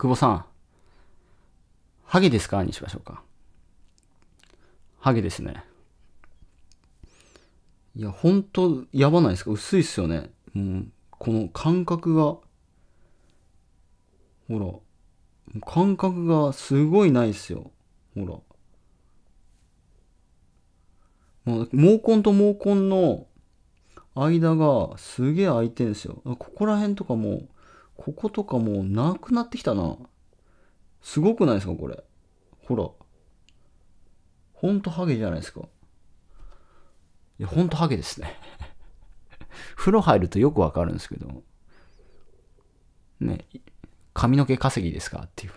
久保さん、ハゲですかにしましょうか。ハゲですね。いや、ほんと、やばないですか薄いっすよね。うん。この感覚が、ほら、感覚がすごいないっすよ。ほら。まあ、毛根と毛根の間がすげえ空いてんですよ。ここら辺とかもこことかもうなくなってきたな。すごくないですかこれ。ほら。ほんとハゲじゃないですか。いや、ほんとハゲですね。風呂入るとよくわかるんですけど。ね、髪の毛稼ぎですかっていう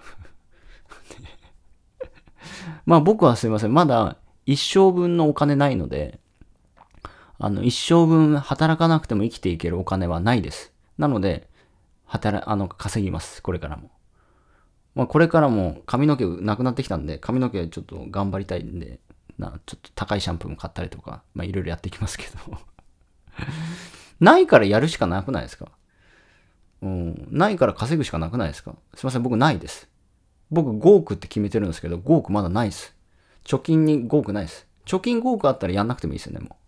まあ僕はすいません。まだ一生分のお金ないので、あの、一生分働かなくても生きていけるお金はないです。なので、働、あの、稼ぎます。これからも。まあ、これからも髪の毛なくなってきたんで、髪の毛ちょっと頑張りたいんで、な、ちょっと高いシャンプーも買ったりとか、まあ、いろいろやっていきますけど。ないからやるしかなくないですかうん。ないから稼ぐしかなくないですかすいません、僕ないです。僕5億って決めてるんですけど、5億まだないです。貯金に5億ないです。貯金5億あったらやんなくてもいいですよね、もう。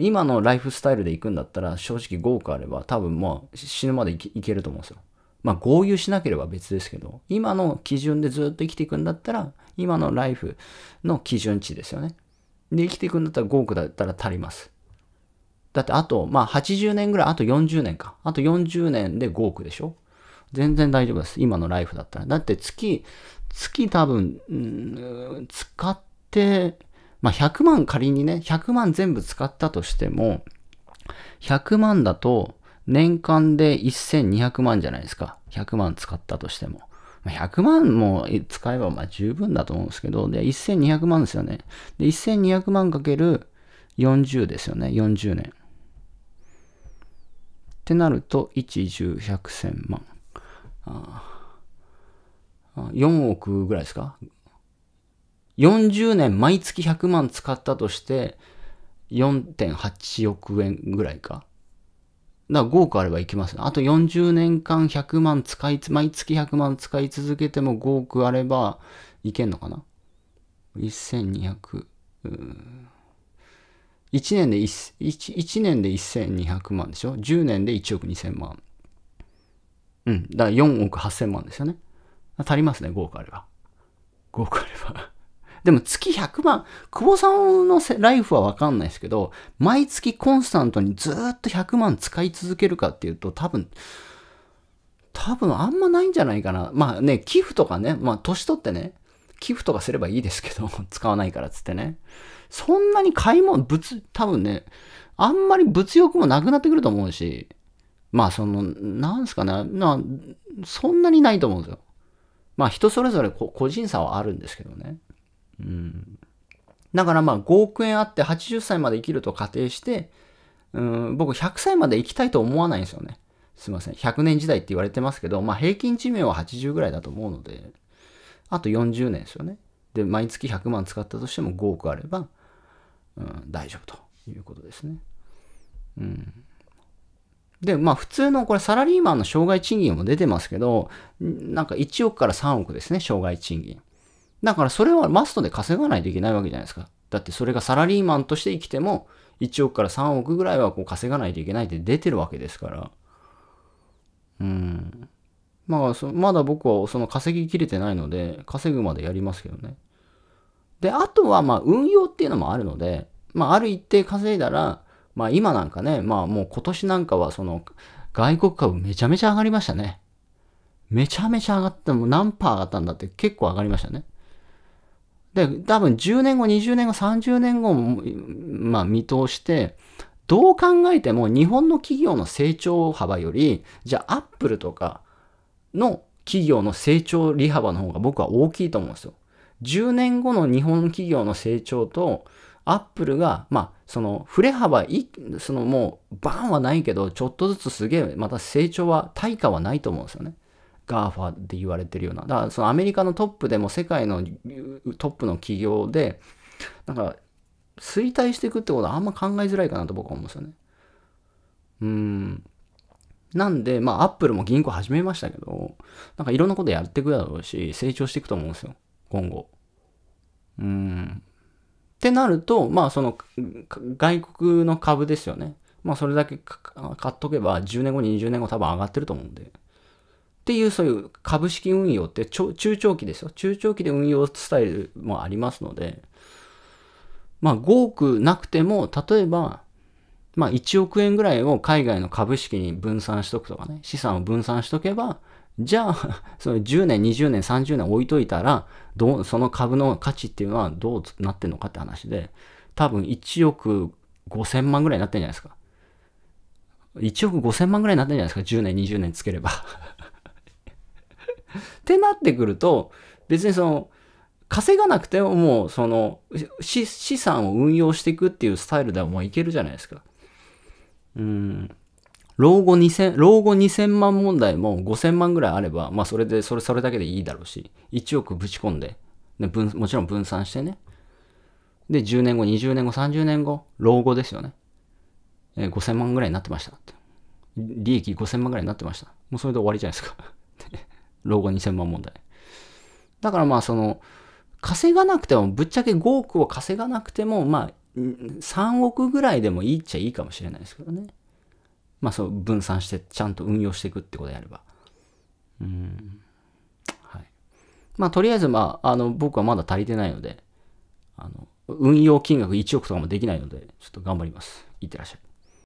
今のライフスタイルで行くんだったら、正直5億あれば、多分もう死ぬまでいけると思うんですよ。まあ合流しなければ別ですけど、今の基準でずっと生きていくんだったら、今のライフの基準値ですよね。で、生きていくんだったら5億だったら足ります。だってあと、まあ80年ぐらい、あと40年か。あと40年で5億でしょ全然大丈夫です。今のライフだったら。だって月、月多分、うん、使って、まあ、100万仮にね、100万全部使ったとしても、100万だと年間で1200万じゃないですか。100万使ったとしても。100万も使えばま十分だと思うんですけど、で、1200万ですよね。で、1200万かける40ですよね。40年。ってなると、1、10、100、1000万。あ4億ぐらいですか40年毎月100万使ったとして、4.8億円ぐらいか。だから5億あればいきます。あと40年間100万使い、毎月100万使い続けても5億あればいけんのかな ?1200。1年で 1, 1, 1年で1200万でしょ ?10 年で1億2000万。うん。だから4億8000万ですよね。足りますね、5億あれば。5億あればでも月100万、久保さんのライフはわかんないですけど、毎月コンスタントにずっと100万使い続けるかっていうと、多分、多分あんまないんじゃないかな。まあね、寄付とかね、まあ年取ってね、寄付とかすればいいですけど、使わないからっつってね。そんなに買い物、物、多分ね、あんまり物欲もなくなってくると思うし、まあその、なんすかね、な、そんなにないと思うんですよ。まあ人それぞれ個人差はあるんですけどね。うん。だからまあ5億円あって80歳まで生きると仮定して、うん、僕100歳まで生きたいと思わないんですよね。すいません。100年時代って言われてますけど、まあ平均寿命は80ぐらいだと思うので、あと40年ですよね。で、毎月100万使ったとしても5億あれば、うん、大丈夫ということですね。うん。で、まあ普通のこれサラリーマンの障害賃金も出てますけど、なんか1億から3億ですね、障害賃金。だからそれはマストで稼がないといけないわけじゃないですか。だってそれがサラリーマンとして生きても、1億から3億ぐらいはこう稼がないといけないって出てるわけですから。うん。まあ、そまだ僕はその稼ぎきれてないので、稼ぐまでやりますけどね。で、あとはまあ運用っていうのもあるので、まあある一定稼いだら、まあ今なんかね、まあもう今年なんかはその外国株めちゃめちゃ上がりましたね。めちゃめちゃ上がった、もう何パー上がったんだって結構上がりましたね。で、多分10年後、20年後、30年後も、まあ見通して、どう考えても日本の企業の成長幅より、じゃあアップルとかの企業の成長利幅の方が僕は大きいと思うんですよ。10年後の日本企業の成長と、アップルが、まあ、その、振れ幅い、そのもう、バーンはないけど、ちょっとずつすげえ、また成長は、対価はないと思うんですよね。ガーファで言われてるような。だから、そのアメリカのトップでも世界のトップの企業で、なんか、衰退していくってことはあんま考えづらいかなと僕は思うんですよね。うん。なんで、まあ、アップルも銀行始めましたけど、なんかいろんなことやっていくだろうし、成長していくと思うんですよ。今後。うん。ってなると、まあ、その、外国の株ですよね。まあ、それだけ買っとけば、10年後に20年後多分上がってると思うんで。っていうそういう株式運用って中長期ですよ。中長期で運用スタイルもありますので、まあ5億なくても、例えば、まあ1億円ぐらいを海外の株式に分散しとくとかね、資産を分散しとけば、じゃあ、その10年、20年、30年置いといたら、どう、その株の価値っていうのはどうなってんのかって話で、多分1億5000万ぐらいになってんじゃないですか。1億5000万ぐらいになってんじゃないですか、10年、20年つければ。ってなってくると、別にその、稼がなくてももうその資産を運用していくっていうスタイルではもういけるじゃないですか。うん。老後2000、老後2000万問題も5000万ぐらいあれば、まあそれで、それ、それだけでいいだろうし、1億ぶち込んで、で分もちろん分散してね。で、10年後、20年後、30年後、老後ですよね。えー、5000万ぐらいになってました。利益5000万ぐらいになってました。もうそれで終わりじゃないですか。老後2000万問題。だからまあその、稼がなくても、ぶっちゃけ5億を稼がなくても、まあ、3億ぐらいでもいいっちゃいいかもしれないですけどね。まあそう、分散して、ちゃんと運用していくってことやれば。うん。はい。まあとりあえず、まあ、あの、僕はまだ足りてないので、あの、運用金額1億とかもできないので、ちょっと頑張ります。いってらっしゃい。